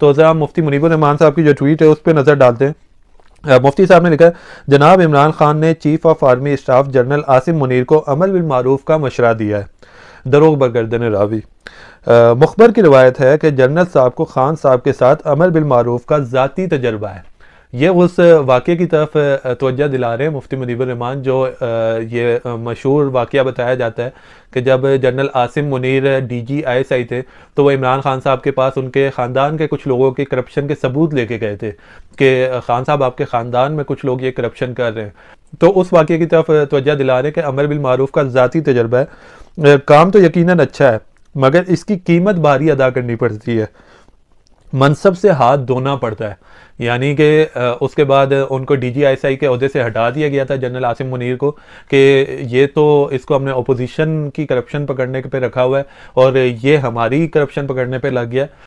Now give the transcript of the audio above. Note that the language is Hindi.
तो ज़रा मुफ्ती मुनीबरहमान साहब की जो ट्वीट है उस पर नज़र डालते हैं मुफ्ती साहब ने लिखा जनाब इमरान खान ने chief of army staff general Asim Munir को अमल बिल मारूफ का मशरा दिया है दरोग बरगर्दन रावी मुखबर की रवायत है कि जनरल साहब को खान साहब के साथ अमल बिल मारूफ का ज़ाती तजर्बा है ये उस वाक़े की तरफ तोजह दिला रहे हैं मुफ्ती मुदीबर रहमान जो ये मशहूर वाक़ बताया जाता है कि जब general Asim Munir D G I S I थे तो वह इमरान खान साहब के पास उनके ख़ानदान के कुछ लोगों के करप्शन के सबूत लेके गए थे कि खान साहब आपके ख़ानदान में कुछ लोग ये करप्शन कर रहे हैं तो उस वाक़े की तरफ तोजह दिला रहे हैं कि अमर बिल मारूफ का ज़ाती तजर्बा है काम तो यकीन अच्छा है मगर इसकी कीमत भारी अदा करनी पड़ती है मनसब से हाथ धोना पड़ता है यानी कि उसके बाद उनको डी जी आई एस आई के अहदे से हटा दिया गया था जनरल आसिम मुनीर को कि ये तो इसको हमने अपोजिशन की करप्शन पकड़ने पे रखा हुआ है और ये हमारी करप्शन पकड़ने पे लग गया